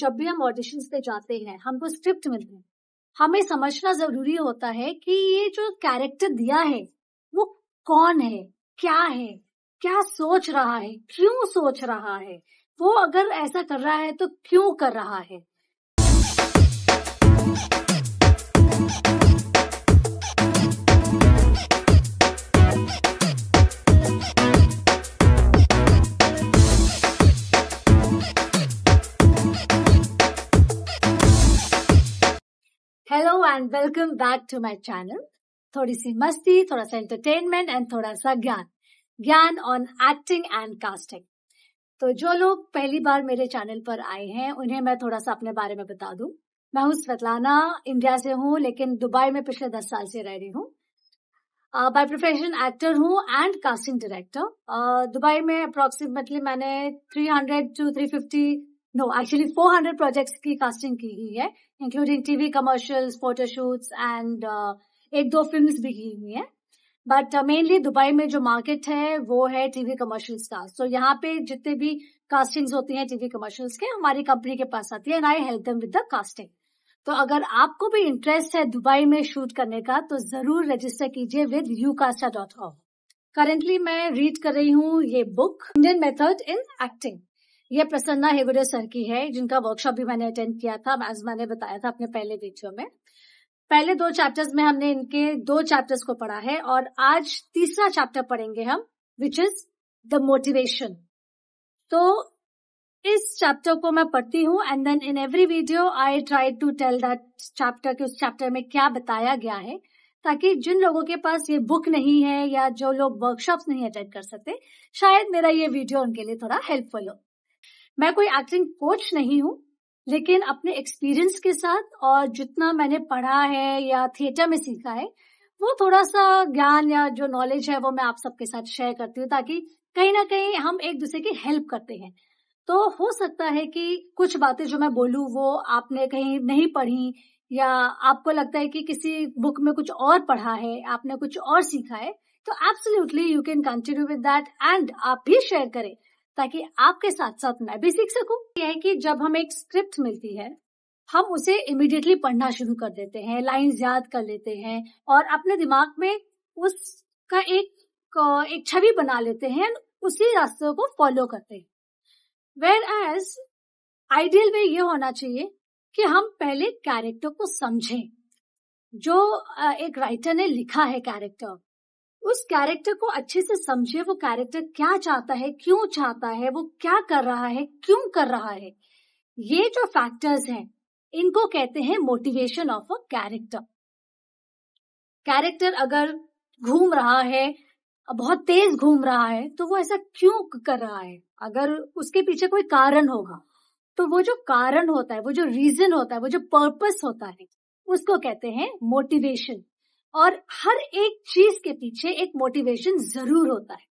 जब भी हम ऑडिशन पे जाते हैं हमको स्क्रिप्ट मिलती है हमें समझना जरूरी होता है कि ये जो कैरेक्टर दिया है वो कौन है क्या है क्या सोच रहा है क्यों सोच रहा है वो अगर ऐसा कर रहा है तो क्यों कर रहा है and welcome back to my channel थोड़ी सी मस्ती थोड़ा सा एंटरटेनमेंट एंड थोड़ा सा ज्ञान ज्ञान ऑन एक्टिंग एंड कास्टिंग तो जो लोग पहली बार मेरे चैनल पर आए हैं उन्हें मैं थोड़ा सा अपने बारे में बता दूं मैं हूं स्वेतलाना इंडिया से हूं लेकिन दुबई में पिछले दस साल से रह रही हूँ बाय प्रोफेशन एक्टर हूँ एंड कास्टिंग डायरेक्टर दुबई में अप्रोक्सीमेटली मैंने 300 टू 350 नो एक्चुअली 400 प्रोजेक्ट्स की कास्टिंग की गई है including TV commercials photoshoots and एक दो फिल्म भी की हुई है बट मेनली दुबई में जो मार्केट है वो है टीवी कमर्शियल्स का सो so, यहाँ पे जितने भी कास्टिंग्स होती हैं टीवी कमर्शियल्स के हमारी कंपनी के पास आती है and I help them with the casting तो अगर आपको भी इंटरेस्ट है दुबई में शूट करने का तो जरूर रजिस्टर कीजिए with U Casta dot com currently मैं रीड कर रही हूँ ये book Indian method in acting ये प्रसन्ना हेगुडे सर की है जिनका वर्कशॉप भी मैंने अटेंड किया था आज मैंने बताया था अपने पहले वीडियो में पहले दो चैप्टर्स में हमने इनके दो चैप्टर्स को पढ़ा है और आज तीसरा चैप्टर पढ़ेंगे हम विच इज द मोटिवेशन तो इस चैप्टर को मैं पढ़ती हूँ and then in every video I try to tell that chapter कि उस चैप्टर में क्या बताया गया है ताकि जिन लोगों के पास ये बुक नहीं है या जो लोग वर्कशॉप्स नहीं अटेंड कर सकते शायद मेरा ये वीडियो उनके लिए थोड़ा हेल्पफुल हो मैं कोई एक्टिंग कोच नहीं हूँ लेकिन अपने एक्सपीरियंस के साथ और जितना मैंने पढ़ा है या थिएटर में सीखा है वो थोड़ा सा ज्ञान या जो नॉलेज है वो मैं आप सबके साथ शेयर करती हूँ ताकि कहीं ना कहीं हम एक दूसरे की हेल्प करते हैं तो हो सकता है कि कुछ बातें जो मैं बोलूँ वो आपने कहीं नहीं पढ़ी या आपको लगता है कि किसी बुक में कुछ और पढ़ा है आपने कुछ और सीखा है तो absolutely you can continue with that and आप भी शेयर करें ताकि आपके साथ साथ मैं भी सीख सकूं यह है कि जब हमें एक स्क्रिप्ट मिलती है हम उसे इमिडिएटली पढ़ना शुरू कर देते हैं लाइंस याद कर लेते हैं और अपने दिमाग में उसका एक एक छवि बना लेते हैं उसी रास्ते को फॉलो करते हैं वेर एज आइडियल वे ये होना चाहिए कि हम पहले कैरेक्टर को समझें जो एक राइटर ने लिखा है कैरेक्टर उस कैरेक्टर को अच्छे से समझे वो कैरेक्टर क्या चाहता है क्यों चाहता है वो क्या कर रहा है क्यों कर रहा है ये जो फैक्टर्स हैं इनको कहते हैं motivation of a character character अगर घूम रहा है बहुत तेज घूम रहा है तो वो ऐसा क्यों कर रहा है अगर उसके पीछे कोई कारण होगा तो वो जो कारण होता है वो जो रीजन होता है वो जो पर्पस होता है उसको कहते हैं मोटिवेशन और हर एक चीज के पीछे एक मोटिवेशन जरूर होता है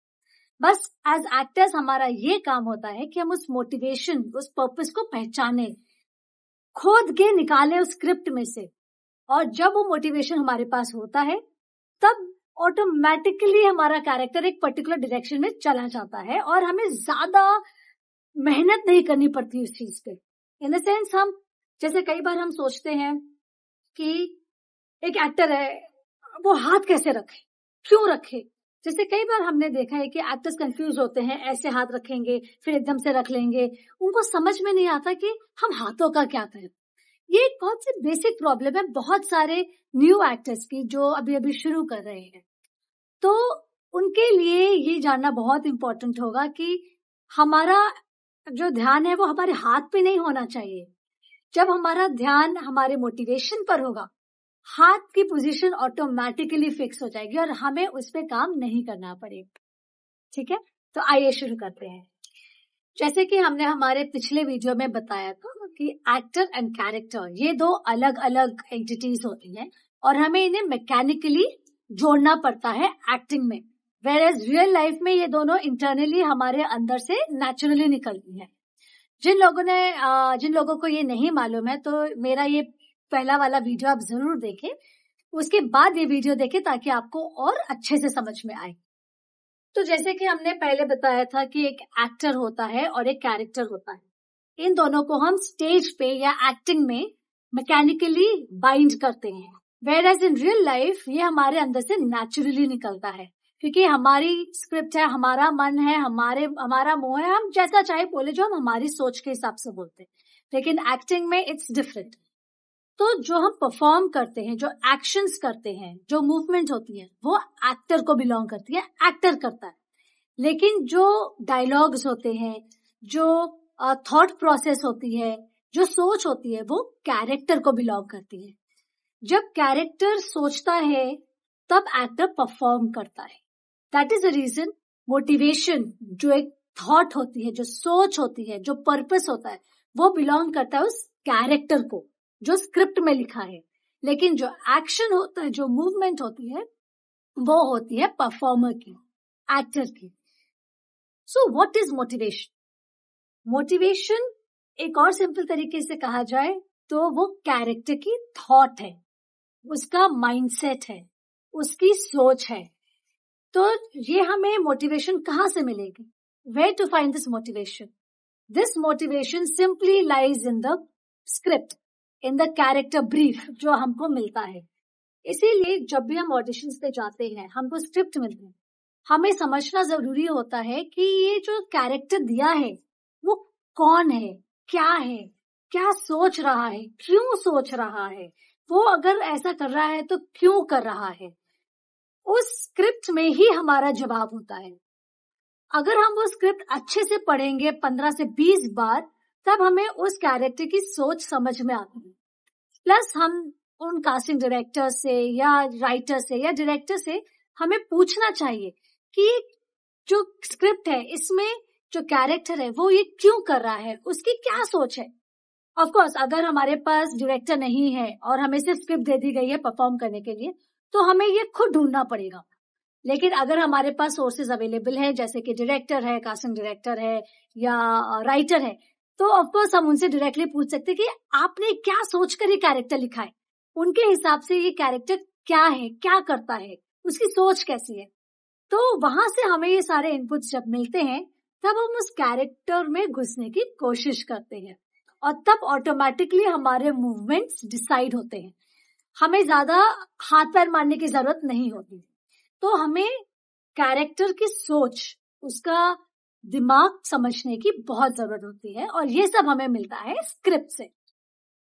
बस एज एक्टर्स हमारा ये काम होता है कि हम उस मोटिवेशन उस पर्पस को पहचाने खोद के निकाले उस स्क्रिप्ट में से और जब वो मोटिवेशन हमारे पास होता है तब ऑटोमेटिकली हमारा कैरेक्टर एक पर्टिकुलर डायरेक्शन में चला जाता है और हमें ज्यादा मेहनत नहीं करनी पड़ती उस चीज पे इन द सेंस हम जैसे कई बार हम सोचते हैं कि एक एक्टर है वो हाथ कैसे रखे क्यों रखे जैसे कई बार हमने देखा है कि एक्टर्स कंफ्यूज होते हैं ऐसे हाथ रखेंगे फिर एकदम से रख लेंगे उनको समझ में नहीं आता कि हम हाथों का क्या करें ये कौन सी बेसिक प्रॉब्लम है बहुत सारे न्यू एक्टर्स की जो अभी अभी शुरू कर रहे हैं तो उनके लिए ये जानना बहुत इम्पोर्टेंट होगा कि हमारा जो ध्यान है वो हमारे हाथ पे नहीं होना चाहिए जब हमारा ध्यान हमारे मोटिवेशन पर होगा हाथ की पोजीशन ऑटोमेटिकली फिक्स हो जाएगी और हमें उस पर काम नहीं करना पड़ेगा ठीक है तो आइए शुरू करते हैं जैसे कि हमने हमारे पिछले वीडियो में बताया था कि एक्टर एंड कैरेक्टर ये दो अलग अलग एंटिटीज होती हैं और हमें इन्हें मैकेनिकली जोड़ना पड़ता है एक्टिंग में वेर एज रियल लाइफ में ये दोनों इंटरनली हमारे अंदर से नेचुरली निकलती है जिन लोगों ने जिन लोगों को ये नहीं मालूम है तो मेरा ये पहला वाला वीडियो आप जरूर देखें उसके बाद ये वीडियो देखें ताकि आपको और अच्छे से समझ में आए तो जैसे कि हमने पहले बताया था कि एक एक्टर होता है और एक कैरेक्टर होता है इन दोनों को हम स्टेज पे या एक्टिंग में मैकेनिकली बाइंड करते हैं whereas in real life ये हमारे अंदर से नेचुरली निकलता है क्योंकि हमारी स्क्रिप्ट है हमारा मन है हमारे हमारा मुंह है हम जैसा चाहे बोले जो हम हमारी सोच के हिसाब से बोलते हैं लेकिन एक्टिंग में इट्स डिफरेंट तो जो हम परफॉर्म करते हैं जो एक्शंस करते हैं जो मूवमेंट होती है वो एक्टर को बिलोंग करती है एक्टर करता है लेकिन जो डायलॉग्स होते हैं जो थॉट प्रोसेस होती है जो सोच होती है वो कैरेक्टर को बिलोंग करती है जब कैरेक्टर सोचता है तब एक्टर परफॉर्म करता है that is a reason motivation जो एक थॉट होती है जो सोच होती है जो पर्पस होता है वो बिलोंग करता है उस कैरेक्टर को जो स्क्रिप्ट में लिखा है लेकिन जो एक्शन होता है जो मूवमेंट होती है वो होती है परफॉर्मर की एक्टर की so what is motivation motivation एक और सिंपल तरीके से कहा जाए तो वो कैरेक्टर की थॉट है उसका माइंडसेट है उसकी सोच है तो ये हमें मोटिवेशन कहाँ से मिलेगी way to find this motivation this motivation simply lies in the script in the character brief जो हमको मिलता है इसीलिए जब भी हम ऑडिशन पे जाते हैं हमको स्क्रिप्ट मिलते हैं हमें समझना जरूरी होता है कि ये जो कैरेक्टर दिया है वो कौन है क्या है क्या सोच रहा है क्यों सोच रहा है वो अगर ऐसा कर रहा है तो क्यों कर रहा है उस स्क्रिप्ट में ही हमारा जवाब होता है अगर हम वो स्क्रिप्ट अच्छे से पढ़ेंगे पंद्रह से बीस बार तब हमें उस कैरेक्टर की सोच समझ में आती है प्लस हम उन कास्टिंग डायरेक्टर से या राइटर से या डायरेक्टर से हमें पूछना चाहिए कि जो स्क्रिप्ट है इसमें जो कैरेक्टर है वो ये क्यों कर रहा है उसकी क्या सोच है ऑफ कोर्स अगर हमारे पास डायरेक्टर नहीं है और हमें सिर्फ स्क्रिप्ट दे दी गई है परफॉर्म करने के लिए तो हमें ये खुद ढूंढना पड़ेगा लेकिन अगर हमारे पास सोर्सेज अवेलेबल है जैसे कि डायरेक्टर है कास्टिंग डायरेक्टर है या राइटर है तो ऑफकोर्स हम उनसे डायरेक्टली पूछ सकते कि आपने क्या सोचकर ये कैरेक्टर लिखा है उनके हिसाब से ये कैरेक्टर क्या है क्या करता है उसकी सोच कैसी है तो वहां से हमें ये सारे इनपुट जब मिलते हैं तब हम उस कैरेक्टर में घुसने की कोशिश करते हैं और तब ऑटोमेटिकली हमारे मूवमेंट्स डिसाइड होते हैं हमें ज्यादा हाथ पैर मारने की जरूरत नहीं होती तो हमें कैरेक्टर की सोच उसका दिमाग समझने की बहुत जरूरत होती है और ये सब हमें मिलता है स्क्रिप्ट से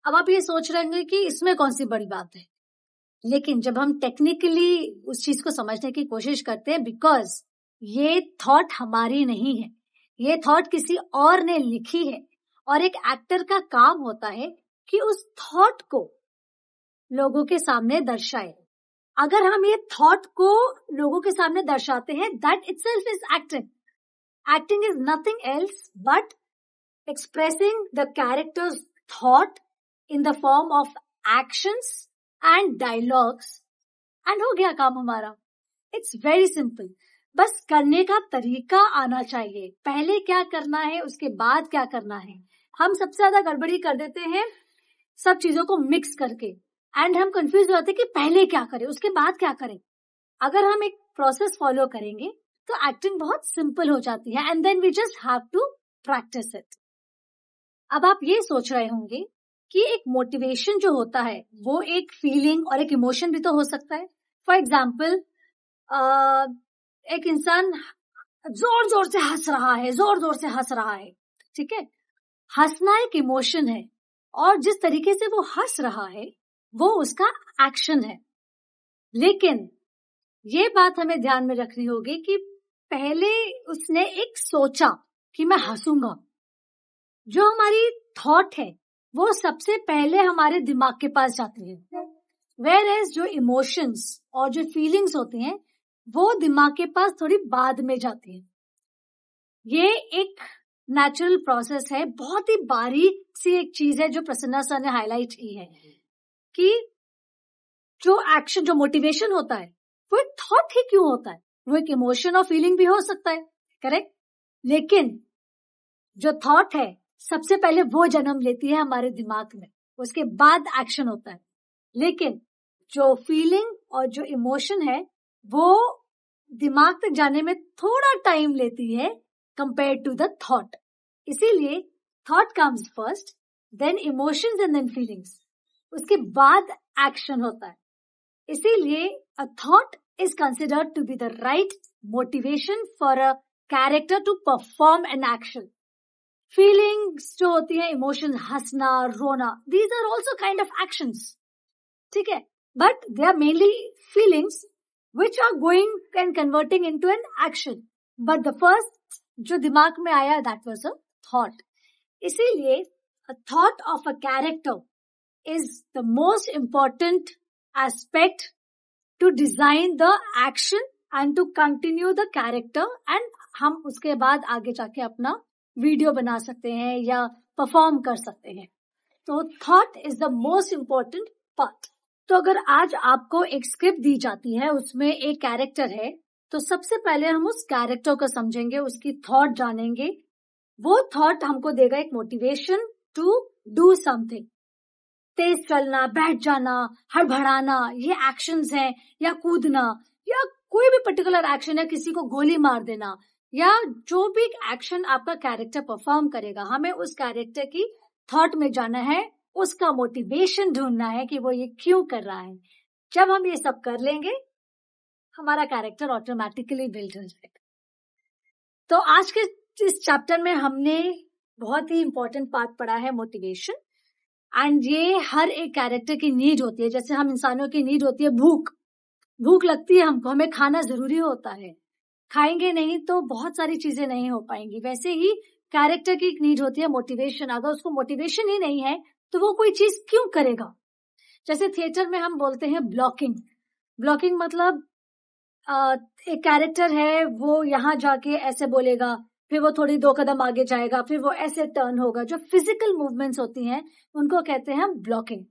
अब आप ये सोच रहे होंगे कि इसमें कौन सी बड़ी बात है लेकिन जब हम टेक्निकली उस चीज को समझने की कोशिश करते हैं बिकॉज ये थॉट हमारी नहीं है ये थॉट किसी और ने लिखी है और एक एक्टर का काम होता है कि उस थॉट को लोगों के सामने दर्शाए अगर हम ये थॉट को लोगों के सामने दर्शाते हैं that itself is acting Acting is nothing else but expressing the character's thought in the form of actions and dialogues. And हो गया काम हमारा. It's very simple. बस करने का तरीका आना चाहिए पहले क्या करना है उसके बाद क्या करना है हम सबसे ज्यादा गड़बड़ी कर देते हैं सब चीजों को मिक्स करके एंड हम कंफ्यूज हो जाते हैं कि पहले क्या करें उसके बाद क्या करें अगर हम एक प्रोसेस फॉलो करेंगे तो एक्टिंग बहुत सिंपल हो जाती है and then we just have to practice it अब आप ये सोच रहे होंगे कि एक मोटिवेशन जो होता है वो एक फीलिंग और एक इमोशन भी तो हो सकता है फॉर एग्जाम्पल एक इंसान जोर जोर से हंस रहा है जोर जोर से हंस रहा है ठीक है हंसना एक इमोशन है और जिस तरीके से वो हंस रहा है वो उसका एक्शन है लेकिन ये बात हमें ध्यान में रखनी होगी कि पहले उसने एक सोचा कि मैं हंसूंगा जो हमारी थॉट है वो सबसे पहले हमारे दिमाग के पास जाती है वेर एज जो इमोशंस और जो फीलिंग्स होती हैं वो दिमाग के पास थोड़ी बाद में जाती है ये एक नेचुरल प्रोसेस है बहुत ही बारीक सी एक चीज है जो प्रसन्ना सर ने हाईलाइट की है कि जो एक्शन जो मोटिवेशन होता है वो एक थॉट ही क्यों होता है वो एक इमोशन और फीलिंग भी हो सकता है करेक्ट लेकिन जो थॉट है सबसे पहले वो जन्म लेती है हमारे दिमाग में उसके बाद एक्शन होता है लेकिन जो फीलिंग और जो इमोशन है वो दिमाग तक जाने में थोड़ा टाइम लेती है कंपेयर टू द थॉट इसीलिए thought comes first then emotions and then feelings उसके बाद एक्शन होता है इसीलिए a thought is considered to be the right motivation for a character to perform an action. Feelings to hoti hai, emotions, hasna, rona, these are also kind of actions. Theke? But they are mainly feelings which are going and converting into an action. But the first जो दिमाग में आया that was a thought. इसीलिए thought of a character is the most important aspect to design the action and to continue the character and हम उसके बाद आगे जाके अपना वीडियो बना सकते हैं या परफॉर्म कर सकते हैं तो thought is the most important part तो अगर आज आपको एक स्क्रिप्ट दी जाती है उसमें एक कैरेक्टर है तो सबसे पहले हम उस कैरेक्टर को समझेंगे उसकी थॉट जानेंगे वो थॉट हमको देगा एक मोटिवेशन टू डू समथिंग तेज चलना बैठ जाना हड़बड़ाना ये एक्शन है या कूदना या कोई भी पर्टिकुलर एक्शन या किसी को गोली मार देना या जो भी एक्शन आपका कैरेक्टर परफॉर्म करेगा हमें उस कैरेक्टर की थॉट में जाना है उसका मोटिवेशन ढूंढना है कि वो ये क्यों कर रहा है जब हम ये सब कर लेंगे हमारा कैरेक्टर ऑटोमेटिकली बिल्ड हो जाएगा तो आज के इस चैप्टर में हमने बहुत ही इंपॉर्टेंट पार्ट पढ़ा है मोटिवेशन एंड ये हर एक कैरेक्टर की नीड होती है जैसे हम इंसानों की नीड होती है भूख भूख लगती है हमको हमें खाना जरूरी होता है खाएंगे नहीं तो बहुत सारी चीजें नहीं हो पाएंगी वैसे ही कैरेक्टर की एक नीड होती है मोटिवेशन अगर उसको मोटिवेशन ही नहीं है तो वो कोई चीज क्यों करेगा जैसे थिएटर में हम बोलते हैं ब्लॉकिंग ब्लॉकिंग मतलब एक कैरेक्टर है वो यहाँ जाके ऐसे बोलेगा फिर वो थोड़ी दो कदम आगे जाएगा फिर वो ऐसे टर्न होगा जो फिजिकल मूवमेंट्स होती हैं उनको कहते हैं हम ब्लॉकिंग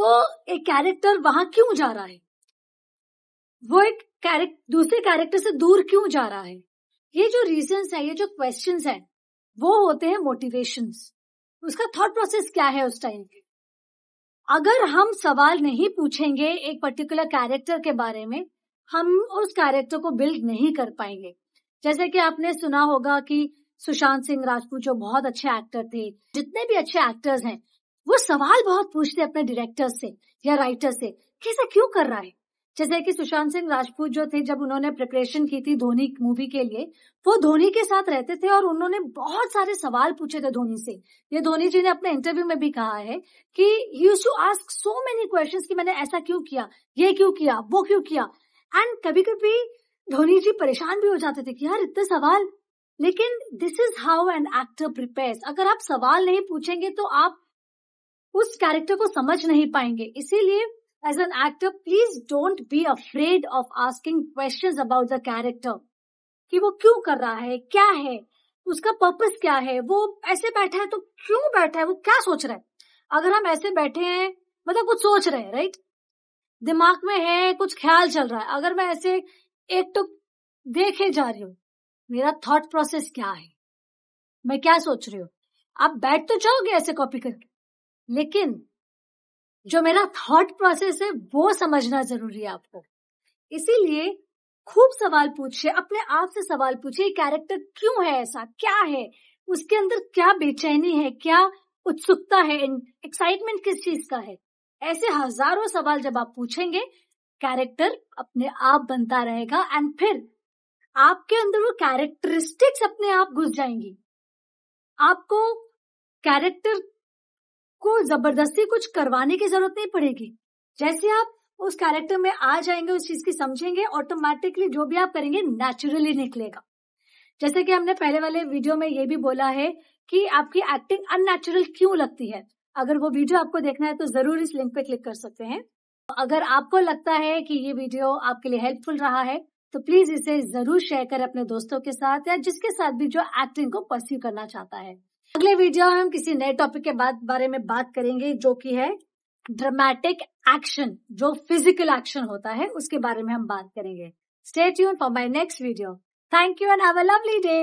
तो एक कैरेक्टर वहां क्यों जा रहा है वो एक कैरेक्टर दूसरे कैरेक्टर से दूर क्यों जा रहा है ये जो रीजन है ये जो क्वेश्चन है वो होते हैं मोटिवेशन उसका थॉट प्रोसेस क्या है उस टाइम अगर हम सवाल नहीं पूछेंगे एक पर्टिकुलर कैरेक्टर के बारे में हम उस कैरेक्टर को बिल्ड नहीं कर पाएंगे जैसे कि आपने सुना होगा कि सुशांत सिंह राजपूत जो बहुत अच्छे एक्टर थे जितने भी अच्छे एक्टर्स हैं वो सवाल बहुत पूछते अपने डायरेक्टर से या राइटर से कि ऐसा क्यों कर रहा है जैसे कि सुशांत सिंह राजपूत जो थे जब उन्होंने प्रिपरेशन की थी धोनी मूवी के लिए वो धोनी के साथ रहते थे और उन्होंने बहुत सारे सवाल पूछे थे धोनी से ये धोनी जी ने अपने इंटरव्यू में भी कहा है कि you to ask so many question कि मैंने ऐसा क्यों किया ये क्यों किया वो क्यों किया एंड कभी कभी धोनी जी परेशान भी हो जाते थे कि यार इतने सवाल लेकिन this is how an actor prepare अगर आप सवाल नहीं पूछेंगे तो आप उस कैरेक्टर को समझ नहीं पाएंगे इसीलिए as an actor please don't be afraid of asking question about the character कि वो क्यों कर रहा है क्या है उसका पर्पस क्या है वो ऐसे बैठा है तो क्यों बैठा है वो क्या सोच रहा है अगर हम ऐसे बैठे हैं मतलब कुछ सोच रहे हैं राइट दिमाग में है कुछ ख्याल चल रहा है अगर मैं ऐसे एक तो देखे जा रही हो मेरा थॉट प्रोसेस क्या है मैं क्या सोच रही हूँ आप बैठ तो जाओगे ऐसे कॉपी करके लेकिन जो मेरा थॉट प्रोसेस है वो समझना जरूरी है आपको इसीलिए खूब सवाल पूछिए अपने आप से सवाल पूछिए कैरेक्टर क्यों है ऐसा क्या है उसके अंदर क्या बेचैनी है क्या उत्सुकता है एक्साइटमेंट किस चीज का है ऐसे हजारों सवाल जब आप पूछेंगे कैरेक्टर अपने आप बनता रहेगा एंड फिर आपके अंदर वो कैरेक्टरिस्टिक्स अपने आप घुस जाएंगी आपको कैरेक्टर को जबरदस्ती कुछ करवाने की जरूरत नहीं पड़ेगी जैसे आप उस कैरेक्टर में आ जाएंगे उस चीज की समझेंगे ऑटोमेटिकली जो भी आप करेंगे नेचुरली निकलेगा जैसे कि हमने पहले वाले वीडियो में ये भी बोला है कि आपकी एक्टिंग अननेचुरल क्यों लगती है अगर वो वीडियो आपको देखना है तो जरूर इस लिंक पे क्लिक कर सकते हैं अगर आपको लगता है कि ये वीडियो आपके लिए हेल्पफुल रहा है तो प्लीज इसे जरूर शेयर करें अपने दोस्तों के साथ या जिसके साथ भी जो एक्टिंग को परस्यू करना चाहता है अगले वीडियो हम किसी नए टॉपिक के बाद बारे में बात करेंगे जो कि है ड्रामेटिक एक्शन जो फिजिकल एक्शन होता है उसके बारे में हम बात करेंगे stay tune for my next video thank you and have a lovely day